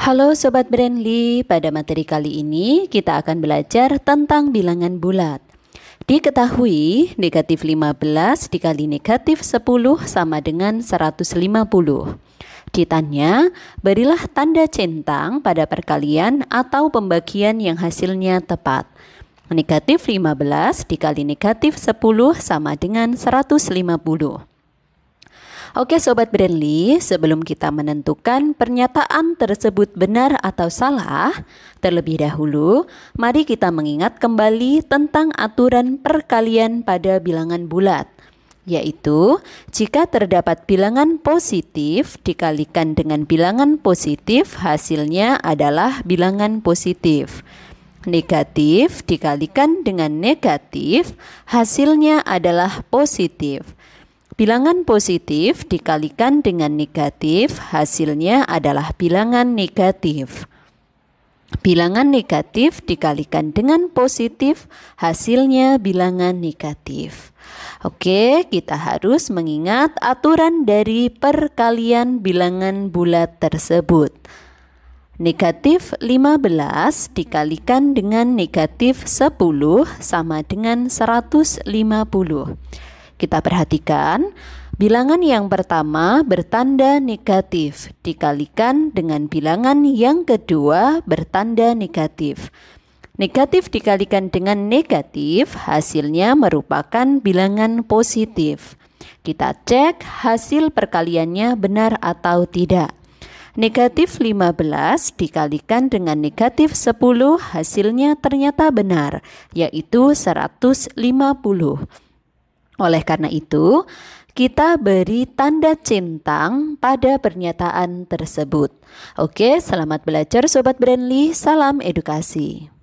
Halo Sobat Brandly, pada materi kali ini kita akan belajar tentang bilangan bulat. Diketahui negatif 15 dikali negatif 10 sama dengan 150. Ditanya, berilah tanda centang pada perkalian atau pembagian yang hasilnya tepat. Negatif 15 dikali negatif 10 sama dengan 150. Oke Sobat Brandly, sebelum kita menentukan pernyataan tersebut benar atau salah, terlebih dahulu mari kita mengingat kembali tentang aturan perkalian pada bilangan bulat yaitu jika terdapat bilangan positif dikalikan dengan bilangan positif hasilnya adalah bilangan positif. Negatif dikalikan dengan negatif hasilnya adalah positif. Bilangan positif dikalikan dengan negatif, hasilnya adalah bilangan negatif. Bilangan negatif dikalikan dengan positif, hasilnya bilangan negatif. Oke, kita harus mengingat aturan dari perkalian bilangan bulat tersebut. Negatif 15 dikalikan dengan negatif 10 sama dengan 150. Kita perhatikan, bilangan yang pertama bertanda negatif dikalikan dengan bilangan yang kedua bertanda negatif. Negatif dikalikan dengan negatif, hasilnya merupakan bilangan positif. Kita cek hasil perkaliannya benar atau tidak. Negatif 15 dikalikan dengan negatif 10 hasilnya ternyata benar, yaitu 150. Oleh karena itu, kita beri tanda centang pada pernyataan tersebut. Oke, selamat belajar Sobat Brandly. Salam edukasi.